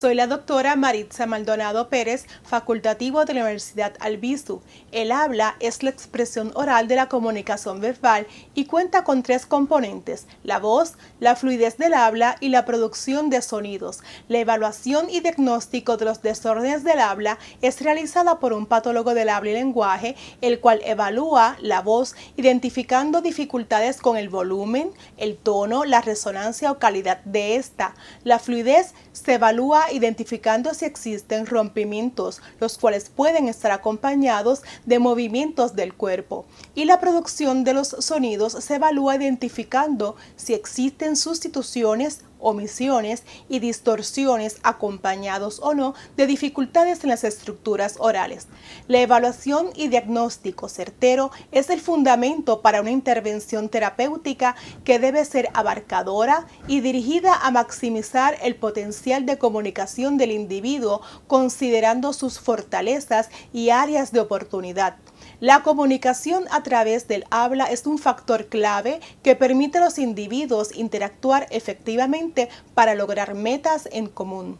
Soy la doctora Maritza Maldonado Pérez, facultativo de la Universidad Albizu. El habla es la expresión oral de la comunicación verbal y cuenta con tres componentes, la voz, la fluidez del habla y la producción de sonidos. La evaluación y diagnóstico de los desórdenes del habla es realizada por un patólogo del habla y lenguaje, el cual evalúa la voz identificando dificultades con el volumen, el tono, la resonancia o calidad de esta. La fluidez se evalúa identificando si existen rompimientos, los cuales pueden estar acompañados de movimientos del cuerpo. Y la producción de los sonidos se evalúa identificando si existen sustituciones omisiones y distorsiones acompañados o no de dificultades en las estructuras orales. La evaluación y diagnóstico certero es el fundamento para una intervención terapéutica que debe ser abarcadora y dirigida a maximizar el potencial de comunicación del individuo considerando sus fortalezas y áreas de oportunidad. La comunicación a través del habla es un factor clave que permite a los individuos interactuar efectivamente para lograr metas en común.